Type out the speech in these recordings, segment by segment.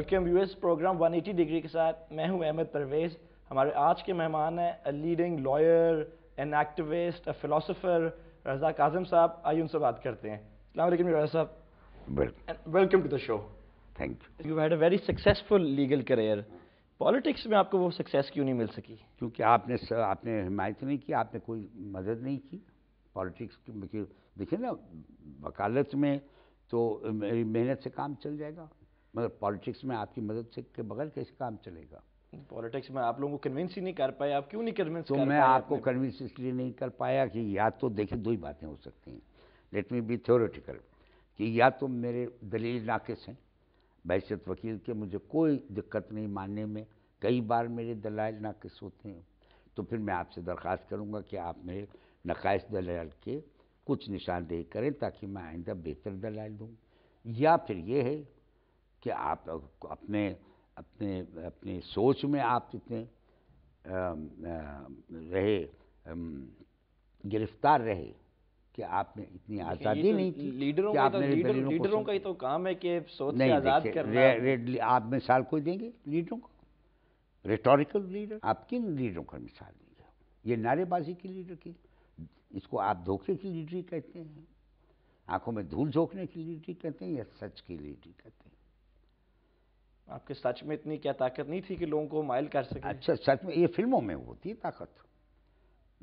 Welcome US programme 180 degree के साथ मैं हूं अहमद परवेज़ हमारे आज के मेहमान हैं leading lawyer an activist a philosopher Raza Kazim साहब आइए उनसे बात करते हैं अलैक्म रजा साहब welcome to the show thank you you had a very successful legal career politics में आपको वो सक्सेस क्यों नहीं मिल सकी क्योंकि आपने सर, आपने हिमायत नहीं की आपने कोई मदद नहीं की पॉलिटिक्स देखिए ना वकालत में तो मेरी मेहनत से काम चल जाएगा मगर पॉलिटिक्स में आपकी मदद से के बगैर कैसे काम चलेगा पॉलिटिक्स में आप लोगों को कन्विंस ही नहीं कर पाए आप क्यों नहीं कन्विंस तो मैं आपको कन्विंस इसलिए नहीं कर पाया कि या तो देखिए दो ही बातें हो सकती हैं लेट मी बी थ्योरेटिकल कि या तो मेरे दलील नाकस हैं बहसीत वकील के मुझे कोई दिक्कत नहीं मानने में कई बार मेरे दलाल नाकस होते हैं तो फिर मैं आपसे दरख्वास्त करूँगा कि आप मेरे नकाइस दलाल के कुछ निशानदेही करें ताकि मैं आइंदा बेहतर दलाल दूँ या फिर ये है कि आप अपने अपने अपनी सोच में आप इतने रहे गिरफ्तार रहे कि आपने इतनी आज़ादी तो नहीं की लीडरों का तो लीडर, लीडरों का ही तो काम है कि सोच नहीं, से आज़ाद करना रे, रे, आप मिसाल कोई देंगे लीडरों को रेटोरिकल लीडर आप किन लीडरों का मिसाल देंगे ये नारेबाजी की लीडर की इसको आप धोखे की लीडरी कहते हैं आंखों में धूल झोंकने की लीडरी कहते हैं या सच की लीडरी कहते हैं आपके सच में इतनी क्या ताकत नहीं थी कि लोगों को मायल कर सके अच्छा सच में ये फिल्मों में होती है ताकत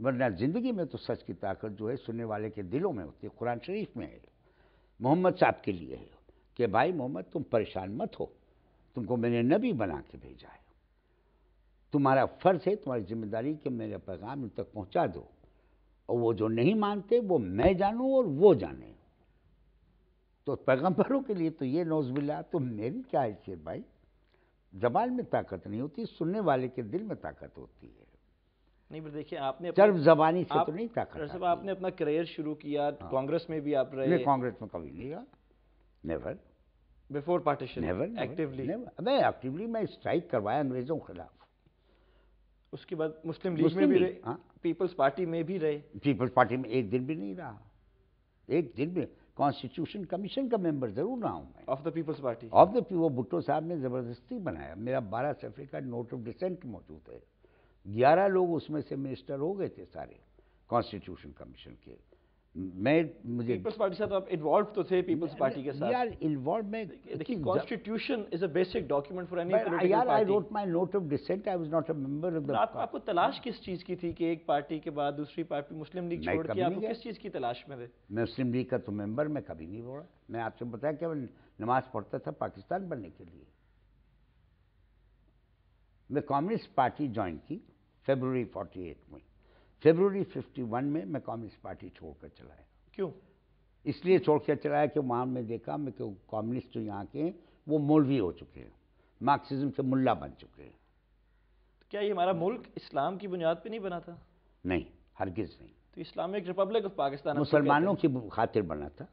वरना ज़िंदगी में तो सच की ताकत जो है सुनने वाले के दिलों में होती है कुरान शरीफ में है मोहम्मद साहब के लिए है कि भाई मोहम्मद तुम परेशान मत हो तुमको मैंने नबी बना के भेजा है तुम्हारा फ़र्ज़ है तुम्हारी जिम्मेदारी कि मेरा पैगाम उन तक पहुँचा दो और वो जो नहीं मानते वो मैं जानूँ और वो जाने तो पैगम्बरों के लिए तो ये नौजबिल्ला तो मेरी क्या हैसियत भाई जबान में ताकत नहीं होती सुनने वाले के दिल में ताकत होती है नहीं पर देखिए आपने चर्म जबानी से तो नहीं ताकत साहब आपने अपना करियर शुरू किया हाँ। कांग्रेस में भी आप रहे कांग्रेस में कभी नहीं never before partition never actively मैं एक्टिवली मैं स्ट्राइक करवाया अंग्रेजों के खिलाफ उसके बाद मुस्लिम लीग में भी रहे पीपल्स हाँ। पार्टी में भी रहे पीपल्स पार्टी में एक दिन भी नहीं रहा एक दिन भी कॉन्स्टिट्यूशन कमीशन का मेंबर जरूर रहा हूँ मैं of the People's Party of the वो भुट्टो साहब ने ज़बरदस्ती बनाया मेरा बारह सफ़े का नोट ऑफ डिसेंट मौजूद है ग्यारह लोग उसमें से मिनिस्टर हो गए थे सारे कॉन्स्टिट्यूशन कमीशन के मैं मुझे पीपल्स पार्टी साथ आप इन्वॉल्व तो थे पीपल्स पार्टी के साथ यार इन्वॉल्व में देखिए constitution is a basic document for any political यार I wrote my note of dissent I was not a member of the आप, आपको तलाश किस चीज की थी कि एक पार्टी के बाद दूसरी पार्टी मुस्लिम लीग छोड़ के आपको किस चीज की तलाश में थे मैं मुस्लिम लीग का तो मेंबर मैं कभी नहीं बोला मैं आपसे बताया केवल नमाज पढ़ता था पाकिस्तान बनने के लिए मैं कम्युनिस्ट पार्टी ज्वाइन की फरवरी 48 में फरवरी 51 में मैं कम्युनिस्ट पार्टी छोड़कर चलाया क्यों इसलिए छोड़ कर चलाया कि वहाँ में देखा मैं क्यों कम्युनिस्ट जो यहाँ के वो मौलवी हो चुके हैं मार्क्सिज्म के मुल्ला बन चुके हैं तो क्या ये हमारा मुल्क इस्लाम की बुनियाद पर नहीं बना था नहीं हरगिज नहीं तो इस्लामिक रिपब्लिक ऑफ पाकिस्तान मुसलमानों की खातिर बना था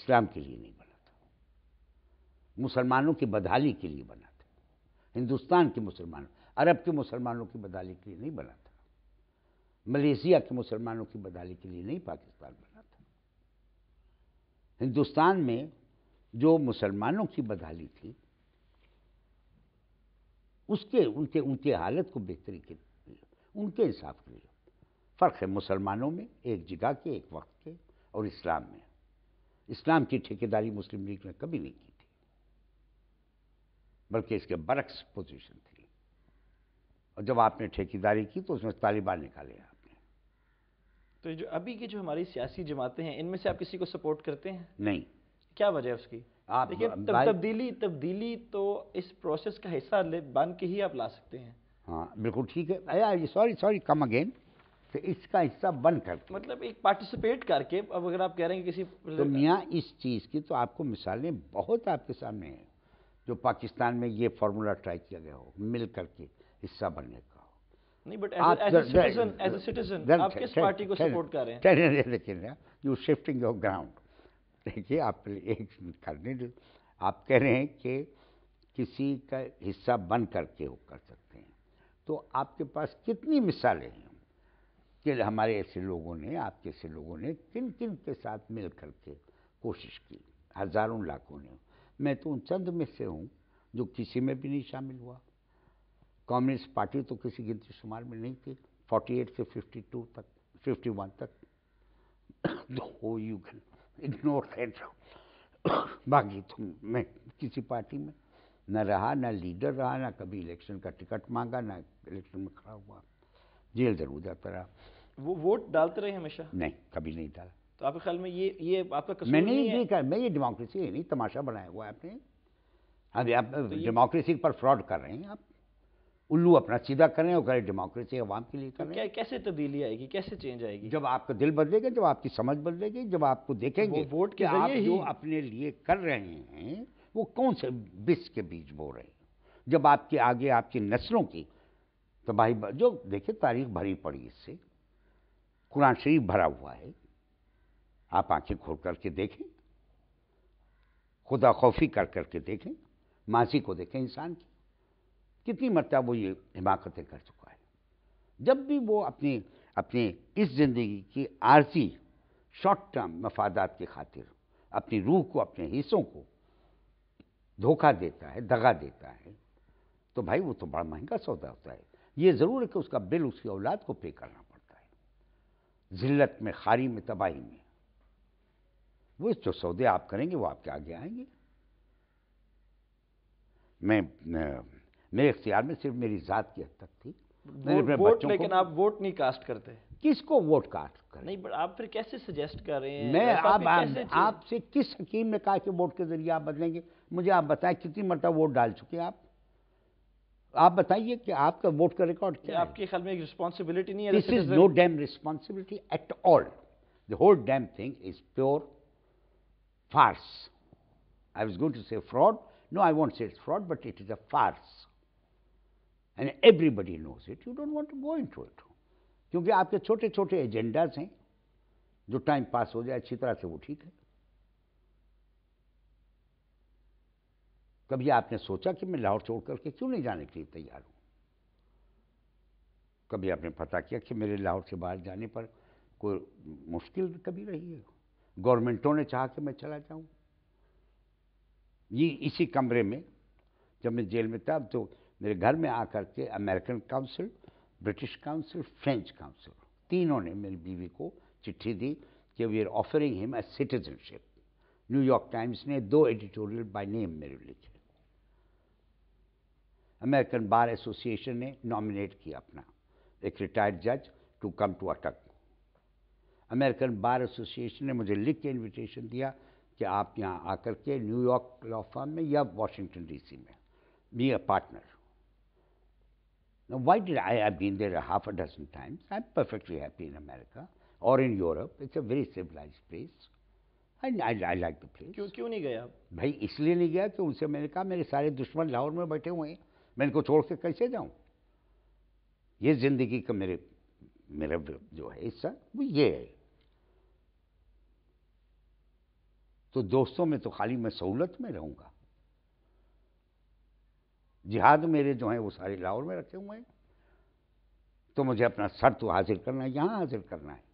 इस्लाम के लिए नहीं बना था मुसलमानों की बदहाली के लिए बना था हिंदुस्तान के मुसलमानों अरब के मुसलमानों की बदहाली के लिए नहीं बना था मलेशिया के मुसलमानों की बदहाली के लिए नहीं पाकिस्तान बना था हिंदुस्तान में जो मुसलमानों की बदहाली थी उसके उनके उनके हालत को बेहतरी के लिए उनके इंसाफ के लिए फ़र्क है मुसलमानों में एक जगह के एक वक्त के और इस्लाम में इस्लाम की ठेकेदारी मुस्लिम लीग ने कभी नहीं की थी बल्कि इसके बरक्स पोजीशन थी और जब आपने ठेकेदारी की तो उसमें तालिबान निकाले आप तो जो अभी की जो हमारी सियासी जमातें हैं इनमें से आप किसी को सपोर्ट करते हैं नहीं क्या वजह है उसकी आप देखिए तब, तब्दीली तब्दीली तो इस प्रोसेस का हिस्सा ले बन के ही आप ला सकते हैं हाँ बिल्कुल ठीक है सॉरी सॉरी कम अगेन तो इसका हिस्सा बन कर मतलब एक पार्टिसिपेट करके अब अगर आप कह रहे हैं किसी तो मियाँ इस चीज़ की तो आपको मिसालें बहुत आपके सामने हैं जो पाकिस्तान में ये फार्मूला ट्राई किया गया हो मिल करके हिस्सा बनने का नहीं बट आप को सपोर्ट कर देखिए ग्राउंड देखिए आप एक करने आप कह रहे हैं कि किसी का हिस्सा बन करके वो कर सकते हैं तो आपके पास कितनी मिसालें हैं कि हमारे ऐसे लोगों ने आपके ऐसे लोगों ने किन किन के साथ मिल करके कोशिश की हज़ारों लाखों ने मैं तो उन चंद में से हूँ जो किसी में भी नहीं शामिल हुआ कम्युनिस्ट पार्टी तो किसी गिनती शुमार में नहीं थी 48 से 52 तक 51 तक तो हो यू कैन इग्नोर दैट बाकी तुम तो मैं किसी पार्टी में न रहा ना लीडर रहा ना कभी इलेक्शन का टिकट मांगा ना इलेक्शन में खड़ा हुआ जेल जरूर जाता रहा वो वोट डालते रहे हमेशा नहीं कभी नहीं डाला तो आपके ख्याल में ये ये आपका कसूर मैंने नहीं ये कर, मैं ये डेमोक्रेसी है नहीं तमाशा बनाया हुआ आपने अभी आप तो डेमोक्रेसी पर फ्रॉड कर रहे हैं आप उल्लू अपना सीधा करें और करें डेमोक्रेसी अवाम के लिए करें तो क्या कैसे तब्दीली आएगी कैसे चेंज आएगी जब आपका दिल बदलेगा जब आपकी समझ बदलेगी जब आपको देखेंगे वो वोट के आप जो अपने लिए कर रहे हैं वो कौन से बिस के बीच बो रहे हैं जब आपके आगे आपकी नस्लों की तबाही तो जो देखिए तारीख भरी पड़ी इससे कुरान शरीफ भरा हुआ है आप आंखें खोल करके देखें खुदा खौफी कर करके देखें माजी को देखें इंसान की कितनी मरतब वो ये हिमाकतें कर चुका है जब भी वो अपनी अपनी इस ज़िंदगी की आरजी शॉर्ट टर्म मफादात की खातिर अपनी रूह को अपने हिस्सों को धोखा देता है दगा देता है तो भाई वो तो बड़ा महंगा सौदा होता है ये ज़रूर है कि उसका बिल उसकी औलाद को पे करना पड़ता है जिल्लत में खारी में तबाही में वो जो सौदे आप करेंगे वो आपके आगे आएंगे मैं, मैं मेरे इख्तियार में सिर्फ मेरी ज़ात की हद तक थी वोट लेकिन आप वोट नहीं कास्ट करते किसको वोट कास्ट कर नहीं बट आप फिर कैसे सजेस्ट कर रहे हैं मैं आप आपसे किस हकीम ने कहा कि वोट के जरिए आप बदलेंगे मुझे आप बताएं कितनी मरतब वोट डाल चुके आप आप बताइए कि आपका वोट का रिकॉर्ड क्या आपके ख्याल में एक रिस्पॉन्सिबिलिटी नहीं है this is no damn responsibility at all the whole damn thing is pure farce I was going to say fraud no I won't say it's fraud, but it is a farce. And everybody knows it you don't want to go to it क्योंकि आपके छोटे छोटे agendas हैं जो time pass हो जाए अच्छी तरह से वो ठीक है कभी आपने सोचा कि मैं लाहौर छोड़ करके क्यों नहीं जाने के लिए तैयार हूं कभी आपने पता किया कि मेरे लाहौर से बाहर जाने पर कोई मुश्किल कभी रही है गवर्नमेंटों ने चाहा कि मैं चला जाऊं ये इसी कमरे में जब मैं जेल में था तो मेरे घर में आकर के American Council British Council French Council तीनों ने मेरी बीवी को चिट्ठी दी कि we are offering him a citizenship New York Times ने दो एडिटोरियल बाय नेम मेरे लिखे अमेरिकन बार एसोसिएशन ने नॉमिनेट किया अपना एक रिटायर्ड जज टू कम टू अटक अमेरिकन बार एसोसिएशन ने मुझे लिख के इन्विटेशन दिया कि आप यहाँ आकर के न्यूयॉर्क लॉ में या वॉशिंगटन डीसी में be a partner Now, why did I? I've been there half a dozen times. I'm perfectly happy in America or in Europe. It's a very civilized place. I, I, I like the place. क्यों क्यों नहीं गया आप? भाई इसलिए नहीं गया कि उनसे मैंने कहा मेरे सारे दुश्मन लाहौर में बैठे हुए हैं मैं इनको छोड़ के कैसे जाऊं? ये जिंदगी का मेरे मेरा जो है हिस्सा वो ये है तो दोस्तों में तो खाली मैं सहूलत में रहूंगा जिहाद मेरे जो हैं वो सारे लाहौर में रखे हुए हैं तो मुझे अपना शर्त हासिल करना है यहाँ हासिल करना है